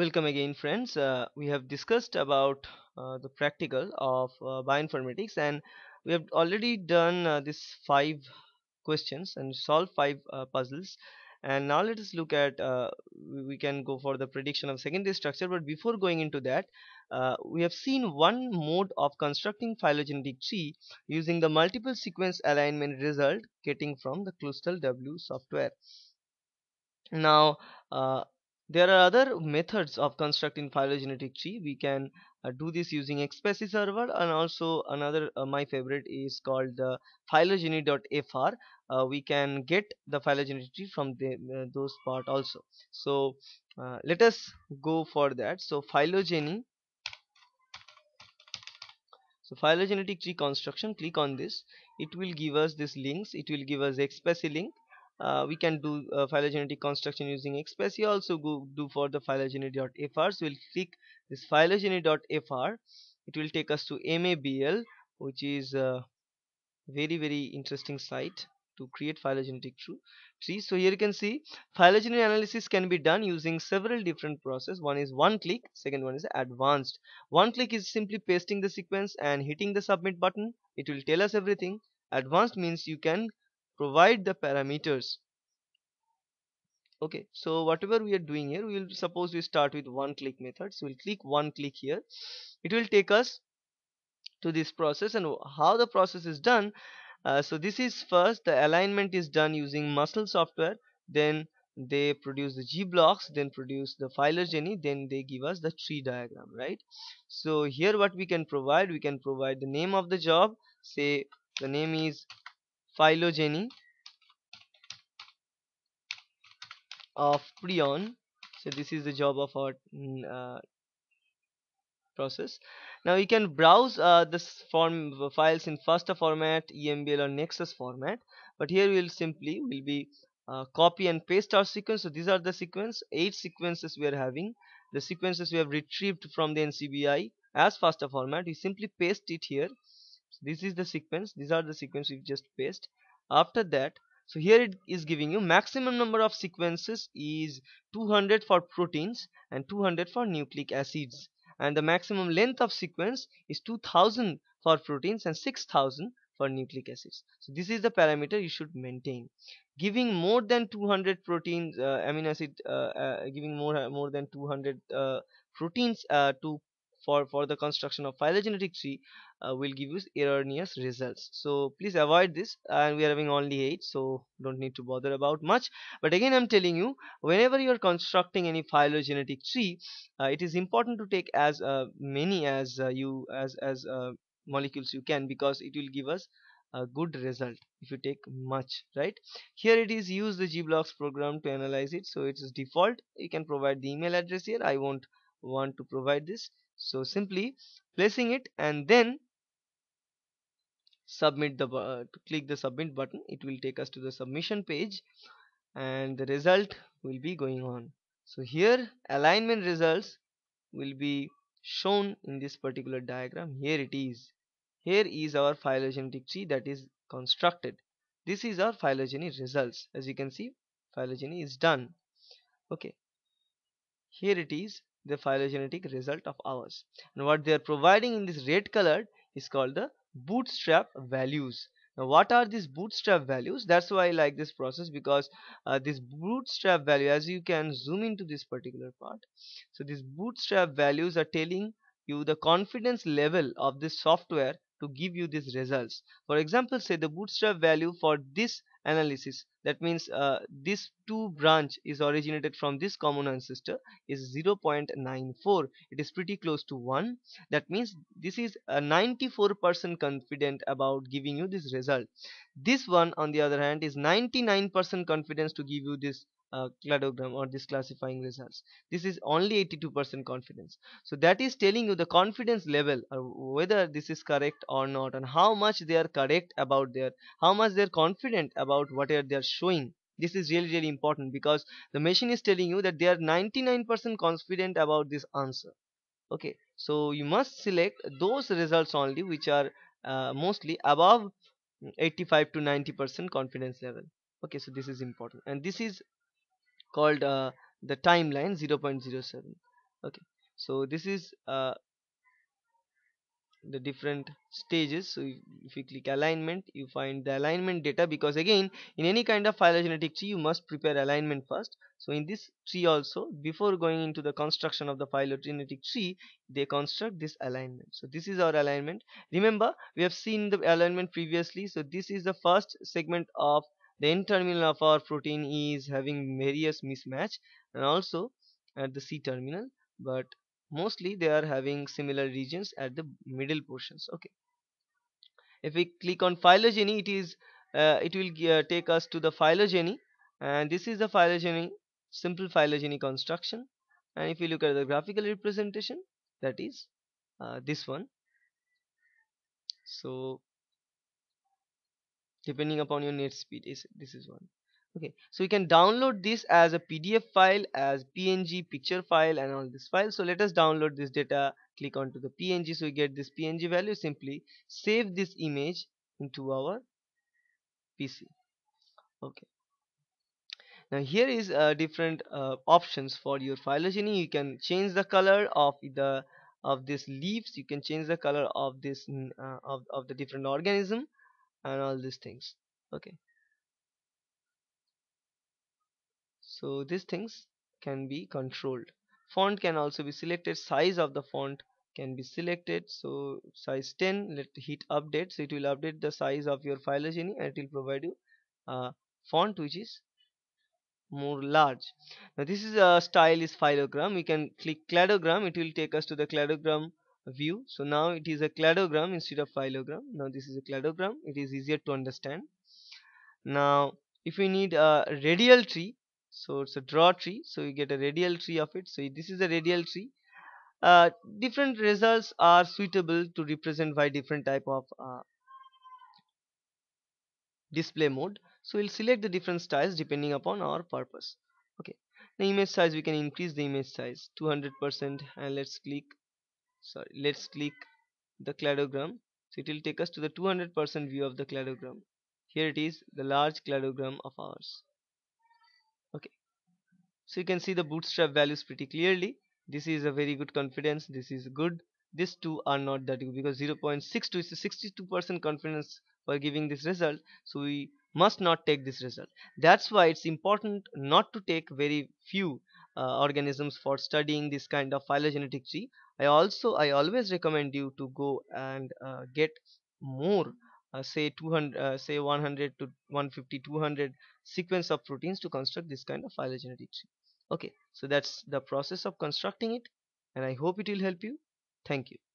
welcome again friends uh, we have discussed about uh, the practical of uh, bioinformatics and we have already done uh, these five questions and solved five uh, puzzles and now let us look at uh, we can go for the prediction of secondary structure but before going into that we have seen one mode of constructing phylogenetic tree using the multiple sequence alignment result getting from the clustal w software now uh, there are other methods of constructing phylogenetic tree we can uh, do this using xpsy server and also another uh, my favorite is called the uh, phylogeny.fr uh, we can get the phylogenetic tree from the, uh, those part also so uh, let us go for that so phylogeny so phylogenetic tree construction click on this it will give us this links it will give us xpsy link uh, we can do uh, phylogenetic construction using xpsy also go do for the phylogenetic.fr so we'll click this phylogenetic.fr it will take us to mabl which is a very very interesting site to create phylogenetic tree so here you can see phylogenetic analysis can be done using several different process one is one click second one is advanced one click is simply pasting the sequence and hitting the submit button it will tell us everything advanced means you can provide the parameters okay so whatever we are doing here we will suppose we start with one click method so we'll click one click here it will take us to this process and how the process is done uh, so this is first the alignment is done using muscle software then they produce the g blocks then produce the phylogeny then they give us the tree diagram right so here what we can provide we can provide the name of the job say the name is phylogeny of prion so this is the job of our mm, uh, process now you can browse uh, this form files in FASTA format EMBL or Nexus format but here we will simply will be uh, copy and paste our sequence so these are the sequence eight sequences we are having the sequences we have retrieved from the NCBI as FASTA format We simply paste it here so this is the sequence these are the sequence we've just paste after that so here it is giving you maximum number of sequences is 200 for proteins and 200 for nucleic acids and the maximum length of sequence is 2000 for proteins and 6000 for nucleic acids so this is the parameter you should maintain giving more than 200 proteins uh, amino acid uh, uh, giving more more than 200 uh, proteins uh, to for for the construction of phylogenetic tree uh, will give you erroneous results so please avoid this and we are having only 8 so don't need to bother about much but again I'm telling you whenever you are constructing any phylogenetic tree uh, it is important to take as uh, many as uh, you as as uh, molecules you can because it will give us a good result if you take much right here it is use the gblocks program to analyze it so it is default you can provide the email address here I won't want to provide this so simply placing it and then submit the uh, click the submit button it will take us to the submission page and the result will be going on so here alignment results will be shown in this particular diagram here it is here is our phylogenetic tree that is constructed this is our phylogeny results as you can see phylogeny is done okay here it is the phylogenetic result of ours and what they are providing in this red colored is called the bootstrap values now what are these bootstrap values that's why I like this process because uh, this bootstrap value as you can zoom into this particular part so these bootstrap values are telling you the confidence level of this software to give you these results for example say the bootstrap value for this analysis that means uh, this two branch is originated from this common ancestor is 0.94 it is pretty close to 1 that means this is a 94% confident about giving you this result this one on the other hand is 99% confidence to give you this uh, cladogram or this classifying results this is only 82% confidence so that is telling you the confidence level uh, whether this is correct or not and how much they are correct about their how much they are confident about whatever they are showing this is really really important because the machine is telling you that they are 99% confident about this answer okay so you must select those results only which are uh, mostly above mm, 85 to 90% confidence level okay so this is important and this is called uh, the timeline 0.07 okay so this is uh, the different stages so if, you click alignment you find the alignment data because again in any kind of phylogenetic tree you must prepare alignment first so in this tree also before going into the construction of the phylogenetic tree they construct this alignment so this is our alignment remember we have seen the alignment previously so this is the first segment of the N terminal of our protein is having various mismatch and also at the C terminal but mostly they are having similar regions at the middle portions okay if we click on phylogeny it is uh, it will uh, take us to the phylogeny and this is the phylogeny simple phylogeny construction and if you look at the graphical representation that is uh, this one so depending upon your net speed is this is one okay so you can download this as a pdf file as png picture file and all this file so let us download this data click onto the png so we get this png value simply save this image into our pc okay now here is uh, different uh, options for your phylogeny you can change the color of the of this leaves you can change the color of this uh, of, of the different organism and all these things okay so these things can be controlled font can also be selected size of the font can be selected so size 10 let hit update so it will update the size of your phylogeny and it will provide you a font which is more large now this is a style is phylogram we can click cladogram it will take us to the cladogram view so now it is a cladogram instead of phylogram now this is a cladogram it is easier to understand now if we need a radial tree so it's a draw tree so you get a radial tree of it so this is a radial tree uh, different results are suitable to represent by different type of uh, display mode so we'll select the different styles depending upon our purpose okay the image size we can increase the image size 200 percent and let's click so let's click the cladogram so it will take us to the 200% view of the cladogram here it is the large cladogram of ours okay so you can see the bootstrap values pretty clearly this is a very good confidence this is good these two are not that good because 0.62 is 62% confidence for giving this result so we must not take this result that's why it's important not to take very few uh, organisms for studying this kind of phylogenetic tree i also i always recommend you to go and uh, get more uh, say 200 uh, say 100 to 150 200 sequence of proteins to construct this kind of phylogenetic tree okay so that's the process of constructing it and i hope it will help you thank you